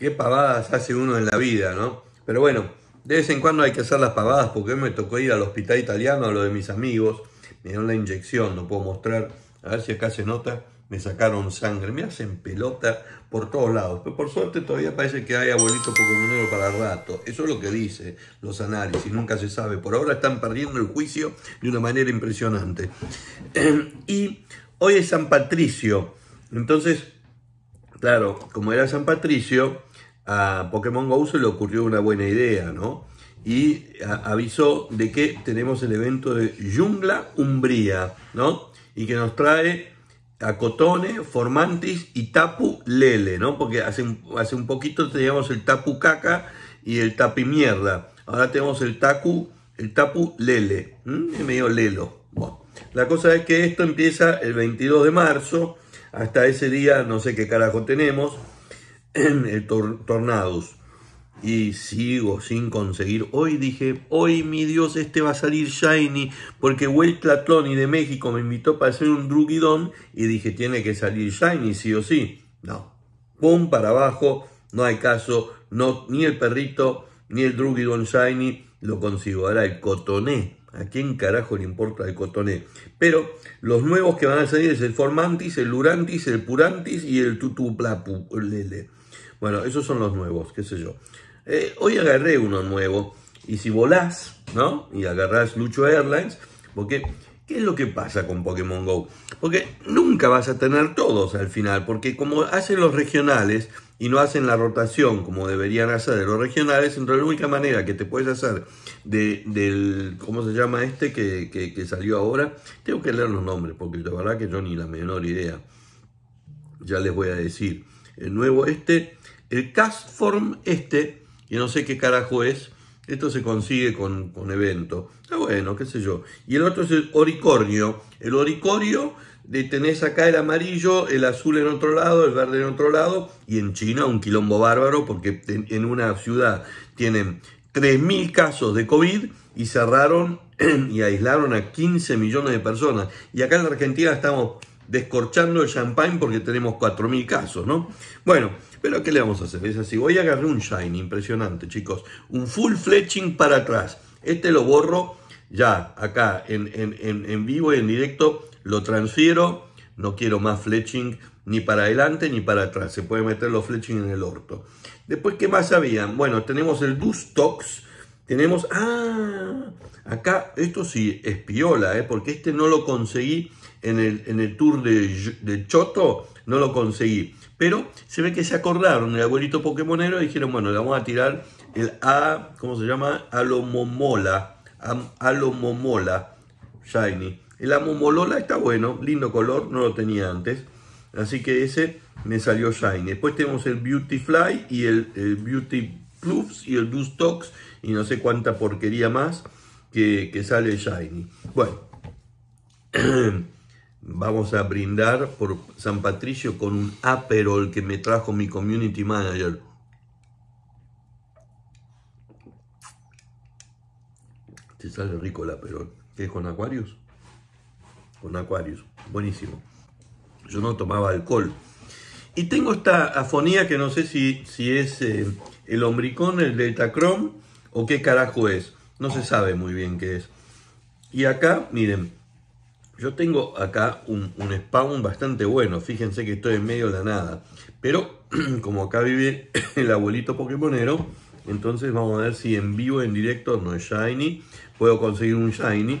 qué pavadas hace uno en la vida, ¿no? Pero bueno, de vez en cuando hay que hacer las pavadas porque me tocó ir al hospital italiano a lo de mis amigos. Me dieron la inyección, no puedo mostrar. A ver si acá se nota. Me sacaron sangre, me hacen pelota por todos lados. Pero por suerte todavía parece que hay abuelito poco para rato. Eso es lo que dice los análisis, nunca se sabe. Por ahora están perdiendo el juicio de una manera impresionante. y hoy es San Patricio. Entonces, claro, como era San Patricio, a Pokémon Go se le ocurrió una buena idea, ¿no? Y avisó de que tenemos el evento de Jungla Umbría, ¿no? Y que nos trae a Cotone, Formantis y Tapu Lele, ¿no? Porque hace un, poquito teníamos el Tapu Caca y el Tapimierda. Ahora tenemos el Taku, el Tapu Lele, es medio lelo. la cosa es que esto empieza el 22 de marzo, hasta ese día no sé qué carajo tenemos el Tornados. Y sigo sin conseguir. Hoy dije, hoy mi Dios, este va a salir shiny. Porque Will y de México me invitó para hacer un drugidón. Y dije, tiene que salir shiny, sí o sí. No. Pum para abajo. No hay caso. No, ni el perrito, ni el drugidón shiny lo consigo. Ahora el cotoné. ¿A quién carajo le importa el cotoné? Pero los nuevos que van a salir es el formantis, el lurantis, el purantis y el tutuplapulele. Bueno, esos son los nuevos, qué sé yo. Eh, hoy agarré uno nuevo. Y si volás, ¿no? Y agarrás Lucho Airlines, porque ¿qué es lo que pasa con Pokémon Go? Porque nunca vas a tener todos al final, porque como hacen los regionales y no hacen la rotación como deberían hacer de los regionales, entonces la única manera que te puedes hacer del, ¿cómo se llama este que, que salió ahora? Tengo que leer los nombres, porque la verdad que yo ni la menor idea. Ya les voy a decir. El nuevo este el Castform form este, que no sé qué carajo es, esto se consigue con, con evento. Está bueno, qué sé yo. Y el otro es el oricornio. El oricornio tenés acá el amarillo, el azul en otro lado, el verde en otro lado, y en China un quilombo bárbaro porque en una ciudad tienen 3.000 casos de COVID y cerraron y aislaron a 15 millones de personas. Y acá en Argentina estamos descorchando el champagne porque tenemos 4.000 casos, ¿no? Bueno, pero ¿qué le vamos a hacer? Es así, voy a agarrar un shine, impresionante, chicos. Un full fletching para atrás. Este lo borro ya acá en, vivo y en directo, lo transfiero. No quiero más fletching ni para adelante ni para atrás. Se puede meter los fletching en el orto. Después, ¿qué más había? Bueno, tenemos el Dustox. Tenemos, ah, acá, esto sí es piola, ¿eh? porque este no lo conseguí en el, en el tour de, Choto, no lo conseguí. Pero se ve que se acordaron el abuelito Pokémonero dijeron, bueno, le vamos a tirar el A, ¿cómo se llama? Alomomola, Alomomola Shiny. El Amomolola está bueno, lindo color, no lo tenía antes. Así que ese me salió Shiny. Después tenemos el Beauty Fly y el, Beauty proofs y el Dustox y no sé cuánta porquería más que, que sale Shiny. Bueno. Vamos a brindar por San Patricio con un Aperol que me trajo mi community manager. Te sale rico el Aperol. ¿Qué es con Aquarius? Con Aquarius. Buenísimo. Yo no tomaba alcohol. Y tengo esta afonía que no sé si, si es eh, el ombricón, el Chrome, o qué carajo es. No se sabe muy bien qué es. Y acá, miren, yo tengo acá un, spawn bastante bueno, fíjense que estoy en medio de la nada. Pero como acá vive el abuelito Pokémonero, entonces vamos a ver si en vivo, en directo, no es Shiny. Puedo conseguir un Shiny.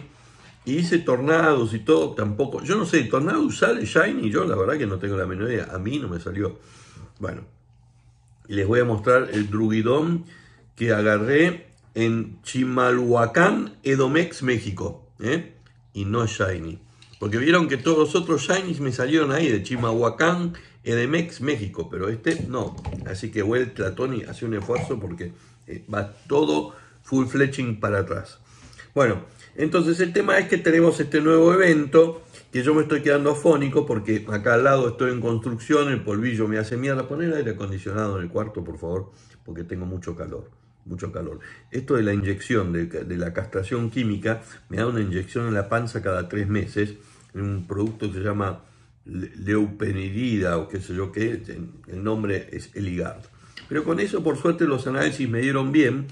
Y hice tornados y todo, tampoco. Yo no sé, tornados sale Shiny, yo la verdad que no tengo la menor idea. A mí no me salió. Bueno, les voy a mostrar el druidón que agarré en Chimalhuacán, Edomex, México. ¿eh? Y no Shiny. Porque vieron que todos los otros Shinies me salieron ahí, de Chimahuacán, Edemex, México, pero este no. Así que Well Tony, hace un esfuerzo porque eh, va todo full fletching para atrás. Bueno, entonces el tema es que tenemos este nuevo evento, que yo me estoy quedando afónico porque acá al lado estoy en construcción, el polvillo me hace mierda. Poner aire acondicionado en el cuarto, por favor, porque tengo mucho calor mucho calor. Esto de la inyección, de, la castración química, me da una inyección en la panza cada tres meses, en un producto que se llama leupenidida o qué sé yo qué, el nombre es Eligard. Pero con eso, por suerte, los análisis me dieron bien,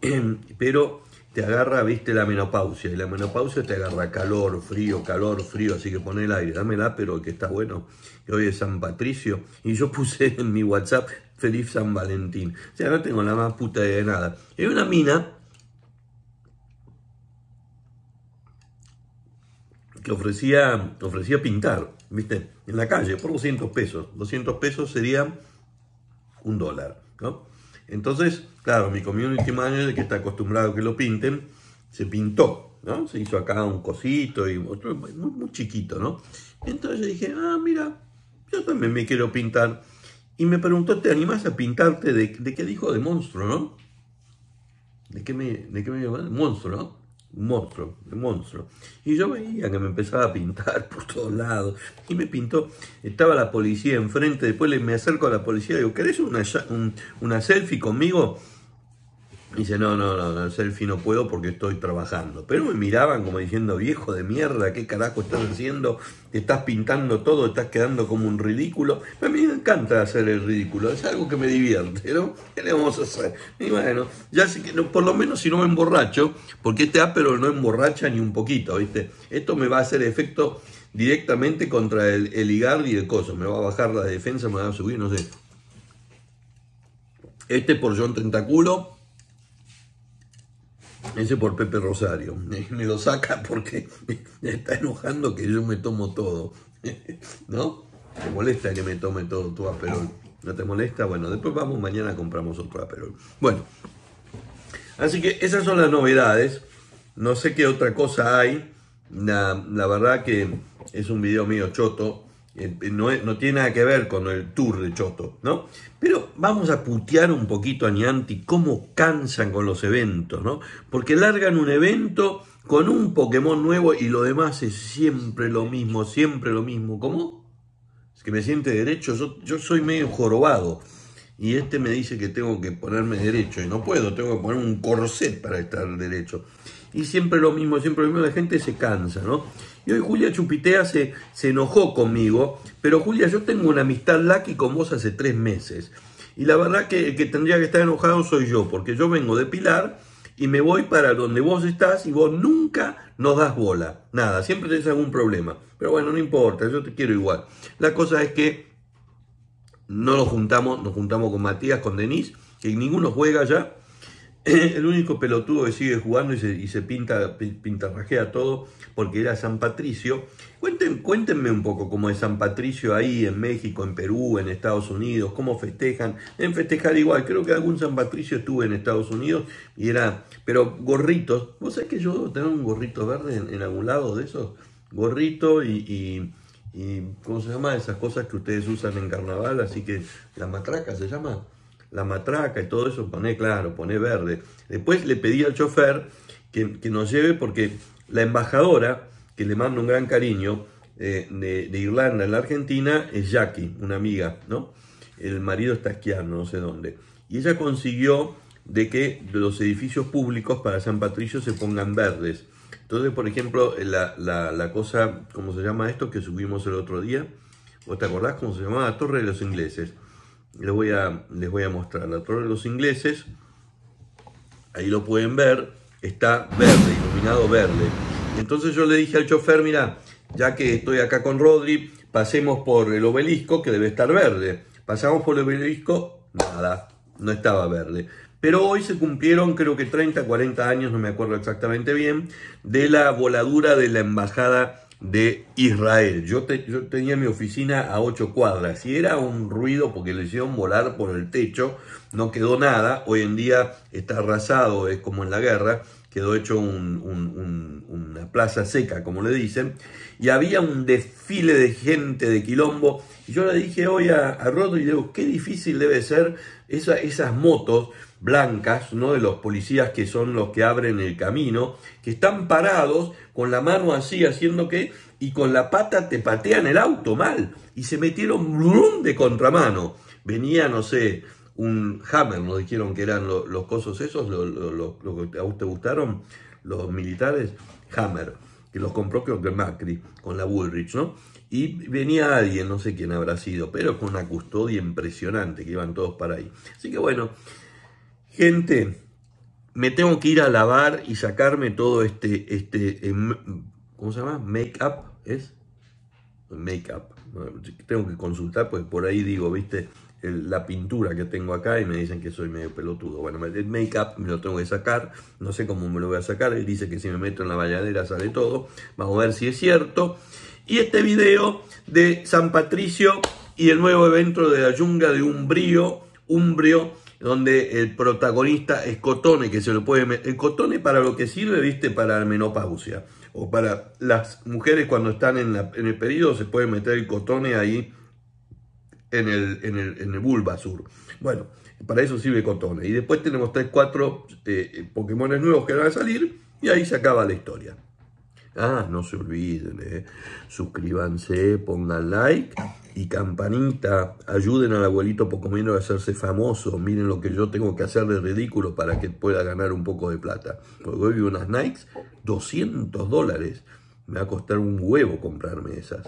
pero te agarra, viste, la menopausia. Y la menopausia te agarra calor, frío, calor, frío. Así que pon el aire, dámela, pero que está bueno. Que hoy es San Patricio. Y yo puse en mi WhatsApp, feliz San Valentín. O sea, no tengo la más puta de nada. Y una mina que ofrecía, ofrecía pintar, ¿viste? En la calle, por 200 pesos. 200 pesos sería un dólar, ¿no? Entonces, claro, mi community manager, que está acostumbrado a que lo pinten, se pintó, ¿no? Se hizo acá un cosito y otro, muy, chiquito, ¿no? Entonces yo dije, ah, mira, yo también me quiero pintar y me preguntó, ¿te animás a pintarte de, qué dijo? De monstruo, ¿no? ¿De qué me, de qué me llaman? Monstruo, ¿no? monstruo, monstruo. Y yo veía que me empezaba a pintar por todos lados. Y me pintó, estaba la policía enfrente, después me acerco a la policía y digo, ¿querés una, una selfie conmigo? dice, no, no, no, el selfie no puedo porque estoy trabajando. Pero me miraban como diciendo, viejo de mierda, ¿qué carajo estás haciendo? estás pintando todo, estás quedando como un ridículo. A mí me encanta hacer el ridículo, es algo que me divierte, ¿no? ¿Qué le vamos a hacer? Y bueno, ya sé que, por lo menos si no me emborracho, porque este pero no emborracha ni un poquito, ¿viste? Esto me va a hacer efecto directamente contra el, el y el coso. Me va a bajar la defensa, me va a subir, no sé. Este por John Tentaculo ese por Pepe Rosario. Me lo saca porque me está enojando que yo me tomo todo. ¿No? ¿Te molesta que me tome todo tu aperol? ¿No te molesta? Bueno, después vamos, mañana compramos otro aperol. Bueno, así que esas son las novedades. No sé qué otra cosa hay. La, la verdad que es un video mío choto. No, tiene nada que ver con el tour de Choto, ¿no? Pero vamos a putear un poquito a Nianti cómo cansan con los eventos, ¿no? Porque largan un evento con un Pokémon nuevo y lo demás es siempre lo mismo, siempre lo mismo. ¿Cómo? Es que me siente derecho, yo soy medio jorobado y este me dice que tengo que ponerme derecho y no puedo, tengo que poner un corset para estar derecho. Y siempre lo mismo, siempre lo mismo, la gente se cansa, ¿no? Y hoy Julia Chupitea se, se enojó conmigo, pero Julia, yo tengo una amistad lucky con vos hace tres meses. Y la verdad que el que tendría que estar enojado soy yo, porque yo vengo de Pilar y me voy para donde vos estás y vos nunca nos das bola. Nada, siempre tenés algún problema. Pero bueno, no importa, yo te quiero igual. La cosa es que no nos juntamos, nos juntamos con Matías, con Denis, que ninguno juega ya. El único pelotudo que sigue jugando y se, y se pinta, pintarrajea todo porque era San Patricio. cuéntenme un poco cómo es San Patricio ahí en México, en Perú, en Estados Unidos, cómo festejan. En festejar igual, creo que algún San Patricio estuve en Estados Unidos y era, pero gorritos. ¿Vos sabés que yo tengo un gorrito verde en, algún lado de esos? Gorrito y y ¿cómo se llama? Esas cosas que ustedes usan en carnaval, así que la matraca se llama, la matraca y todo eso, pone claro, pone verde. Después le pedí al chofer que, nos lleve porque la embajadora, que le mando un gran cariño, eh, de, Irlanda en la Argentina, es Jackie, una amiga, ¿no? El marido está esquiando, no sé dónde. Y ella consiguió de que los edificios públicos para San Patricio se pongan verdes. Entonces, por ejemplo, eh, la, cosa, ¿cómo se llama esto? Que subimos el otro día. ¿Vos te acordás cómo se llamaba? Torre de los Ingleses. Les voy a, les voy a mostrar. La Torre de los Ingleses, ahí lo pueden ver, está verde, iluminado verde. Entonces yo le dije al chofer, mira, ya que estoy acá con Rodri, pasemos por el obelisco que debe estar verde. Pasamos por el obelisco, nada, no estaba verde. Pero hoy se cumplieron creo que 30, 40 años, no me acuerdo exactamente bien, de la voladura de la embajada de Israel. Yo, tenía mi oficina a ocho cuadras y era un ruido porque le hicieron volar por el techo, no quedó nada, hoy en día está arrasado, es como en la guerra, quedó hecho una plaza seca, como le dicen, y había un desfile de gente de Quilombo, y yo le dije hoy a, a y digo, qué difícil debe ser esas motos blancas, ¿no? De los policías que son los que abren el camino, que están parados con la mano así, haciendo que, y con la pata te patean el auto mal, y se metieron de contramano, venía, no sé, un Hammer, nos dijeron que eran los cosos esos, los lo, que a usted gustaron, los militares, Hammer, que los compró creo que Macri, con la Bullrich, ¿no? Y venía alguien, no sé quién habrá sido, pero con una custodia impresionante, que iban todos para ahí. Así que bueno, gente, me tengo que ir a lavar y sacarme todo este, este em, ¿cómo se llama? Make-up, ¿es? Make-up. Tengo que consultar, pues por ahí digo, ¿viste? la pintura que tengo acá y me dicen que soy medio pelotudo. Bueno, el make-up me lo tengo que sacar, no sé cómo me lo voy a sacar. Él dice que si me meto en la valladera sale todo. Vamos a ver si es cierto. Y este video de San Patricio y el nuevo evento de la yunga de Umbrío, Umbrio, donde el protagonista es Cotone, que se lo puede... El Cotone para lo que sirve, viste, para la menopausia. O para las mujeres cuando están en, en el periodo se puede meter el Cotone ahí en el, en el, Bulbasur. Bueno, para eso sirve Cotone. Y después tenemos 3, 4 eh, Pokémones nuevos que van a salir y ahí se acaba la historia. Ah, no se olviden, eh. suscríbanse, pongan like y campanita. Ayuden al abuelito Pokémon a hacerse famoso. Miren lo que yo tengo que hacer de ridículo para que pueda ganar un poco de plata. Porque hoy vi unas Nikes, 200 dólares. Me va a costar un huevo comprarme esas.